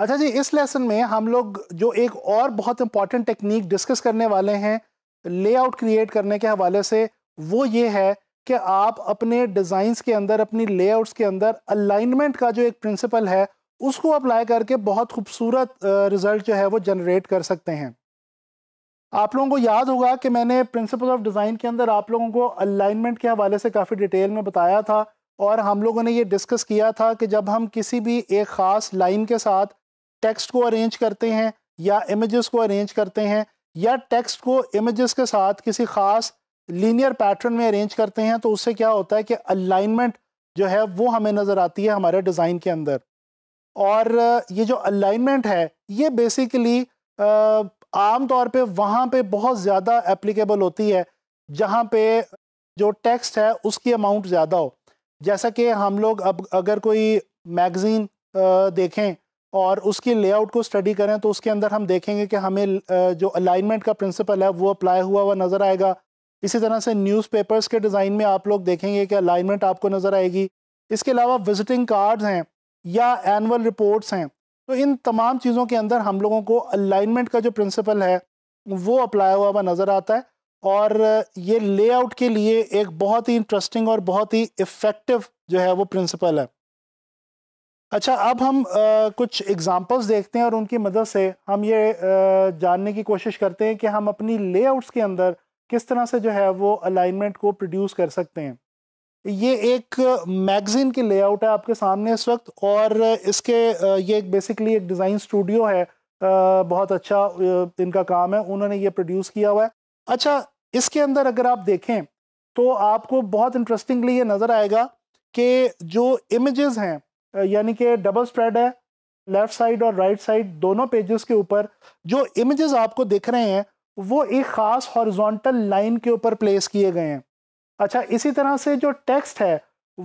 अच्छा जी इस लेसन में हम लोग जो एक और बहुत इंपॉर्टेंट टेक्निक डिस्कस करने वाले हैं लेआउट क्रिएट करने के हवाले से वो ये है कि आप अपने डिज़ाइंस के अंदर अपनी लेआउट्स के अंदर अलाइनमेंट का जो एक प्रिंसिपल है उसको अप्लाई करके बहुत खूबसूरत रिज़ल्ट जो है वो जनरेट कर सकते हैं आप लोगों को याद होगा कि मैंने प्रिंसिपल ऑफ डिज़ाइन के अंदर आप लोगों को अलाइनमेंट के हवाले से काफ़ी डिटेल में बताया था और हम लोगों ने ये डिस्कस किया था कि जब हम किसी भी एक ख़ास लाइन के साथ टेक्स्ट को अरेंज करते हैं या इमेजेस को अरेंज करते हैं या टेक्स्ट को इमेजेस के साथ किसी ख़ास लीनियर पैटर्न में अरेंज करते हैं तो उससे क्या होता है कि अलाइनमेंट जो है वो हमें नज़र आती है हमारे डिज़ाइन के अंदर और ये जो अलाइनमेंट है ये बेसिकली आम तौर पे वहाँ पे बहुत ज़्यादा एप्लीकेबल होती है जहाँ पे जो टेक्स्ट है उसकी अमाउंट ज़्यादा हो जैसा कि हम लोग अब अगर कोई मैगज़ीन देखें और उसकी लेआउट को स्टडी करें तो उसके अंदर हम देखेंगे कि हमें जो अलाइनमेंट का प्रिंसिपल है वो अप्लाई हुआ हुआ नज़र आएगा इसी तरह से न्यूज़पेपर्स के डिज़ाइन में आप लोग देखेंगे कि अलाइनमेंट आपको नज़र आएगी इसके अलावा विजिटिंग कार्ड्स हैं या एनअल रिपोर्ट्स हैं तो इन तमाम चीज़ों के अंदर हम लोगों को अलाइनमेंट का जो प्रिंसिपल है वो अप्लाई हुआ हुआ नज़र आता है और ये लेआउट के लिए एक बहुत ही इंटरेस्टिंग और बहुत ही इफ़ेक्टिव जो है वो प्रिंसिपल है अच्छा अब हम आ, कुछ एग्जांपल्स देखते हैं और उनकी मदद से हम ये आ, जानने की कोशिश करते हैं कि हम अपनी लेआउट्स के अंदर किस तरह से जो है वो अलाइनमेंट को प्रोड्यूस कर सकते हैं ये एक मैगज़ीन की लेआउट है आपके सामने इस वक्त और इसके ये एक बेसिकली एक डिज़ाइन स्टूडियो है बहुत अच्छा इनका काम है उन्होंने ये प्रोड्यूस किया हुआ है अच्छा इसके अंदर अगर आप देखें तो आपको बहुत इंटरेस्टिंगली ये नज़र आएगा कि जो इमेजेस हैं यानी कि डबल स्प्रेड है लेफ्ट साइड और राइट right साइड दोनों पेजेस के ऊपर जो इमेजेस आपको दिख रहे हैं वो एक ख़ास हॉरिजॉन्टल लाइन के ऊपर प्लेस किए गए हैं अच्छा इसी तरह से जो टेक्स्ट है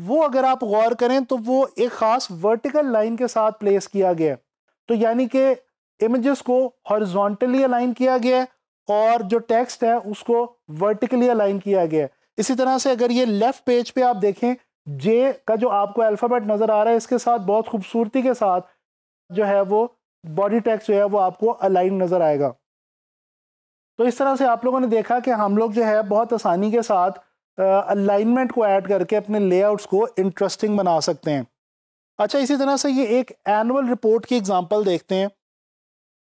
वो अगर आप गौर करें तो वो एक ख़ास वर्टिकल लाइन के साथ प्लेस किया गया है तो यानी कि इमेजेस को हॉरिजॉन्टली अलाइन किया गया और जो टेक्स्ट है उसको वर्टिकली अलाइन किया गया इसी तरह से अगर ये लेफ़्ट पेज पे आप देखें जे का जो आपको अल्फ़ाबेट नज़र आ रहा है इसके साथ बहुत खूबसूरती के साथ जो है वो बॉडी टैक्स जो है वो आपको अलाइन नज़र आएगा तो इस तरह से आप लोगों ने देखा कि हम लोग जो है बहुत आसानी के साथ अलाइनमेंट को ऐड करके अपने लेआउट्स को इंटरेस्टिंग बना सकते हैं अच्छा इसी तरह से ये एक एनअल रिपोर्ट की एग्जांपल देखते हैं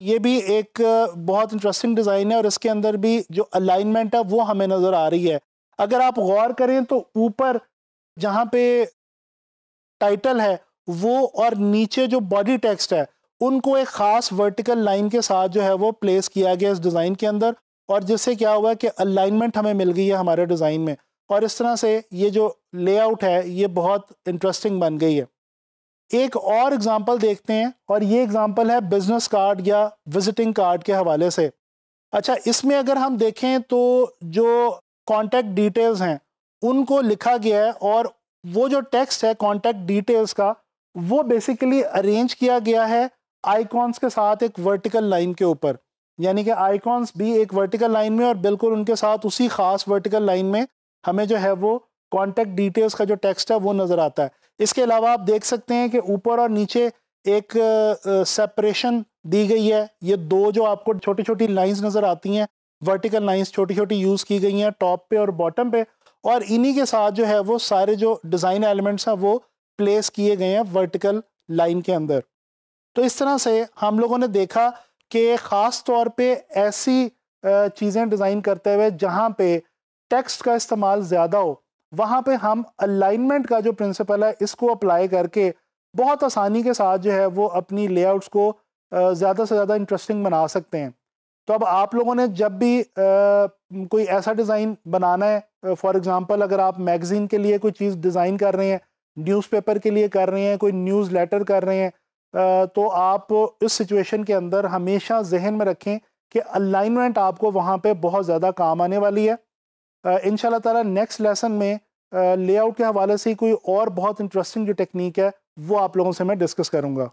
ये भी एक बहुत इंटरेस्टिंग डिज़ाइन है और इसके अंदर भी जो अलाइनमेंट है वो हमें नज़र आ रही है अगर आप गौर करें तो ऊपर जहाँ पे टाइटल है वो और नीचे जो बॉडी टेक्स्ट है उनको एक ख़ास वर्टिकल लाइन के साथ जो है वो प्लेस किया गया इस डिज़ाइन के अंदर और जिससे क्या हुआ कि अलाइनमेंट हमें मिल गई है हमारे डिज़ाइन में और इस तरह से ये जो लेआउट है ये बहुत इंटरेस्टिंग बन गई है एक और एग्ज़ाम्पल देखते हैं और ये एग्ज़ाम्पल है बिज़नेस कार्ड या विज़िटिंग कार्ड के हवाले से अच्छा इसमें अगर हम देखें तो जो कॉन्टेक्ट डिटेल्स हैं उनको लिखा गया है और वो जो टेक्स्ट है कॉन्टैक्ट डिटेल्स का वो बेसिकली अरेंज किया गया है आइकॉन्स के साथ एक वर्टिकल लाइन के ऊपर यानी कि आइकॉन्स भी एक वर्टिकल लाइन में और बिल्कुल उनके साथ उसी खास वर्टिकल लाइन में हमें जो है वो कॉन्टैक्ट डिटेल्स का जो टेक्स्ट है वो नज़र आता है इसके अलावा आप देख सकते हैं कि ऊपर और नीचे एक सेपरेशन दी गई है ये दो जो आपको छोटी छोटी लाइन्स नज़र आती हैं वर्टिकल लाइन्स छोटी छोटी यूज़ की गई हैं टॉप पे और बॉटम पे और इन्हीं के साथ जो है वो सारे जो डिज़ाइन एलिमेंट्स हैं वो प्लेस किए गए हैं वर्टिकल लाइन के अंदर तो इस तरह से हम लोगों ने देखा कि ख़ास तौर पे ऐसी चीज़ें डिज़ाइन करते हुए जहाँ पे टेक्स्ट का इस्तेमाल ज़्यादा हो वहाँ पे हम अलाइनमेंट का जो प्रिंसिपल है इसको अप्लाई करके बहुत आसानी के साथ जो है वो अपनी लेआउट्स को ज़्यादा से ज़्यादा इंटरेस्टिंग बना सकते हैं तो अब आप लोगों ने जब भी आ, कोई ऐसा डिज़ाइन बनाना है फॉर एग्ज़ाम्पल अगर आप मैगज़ीन के लिए कोई चीज़ डिज़ाइन कर रहे हैं न्यूज़पेपर के लिए कर रहे हैं कोई न्यूज़ लेटर कर रहे हैं आ, तो आप इस सिचुएशन के अंदर हमेशा जहन में रखें कि अलाइनमेंट आपको वहाँ पर बहुत ज़्यादा काम आने वाली है इन ताला नेक्स्ट लेसन में लेआउट के हवाले से कोई और बहुत इंटरेस्टिंग जो टेक्निक है वो आप लोगों से मैं डिस्कस करूँगा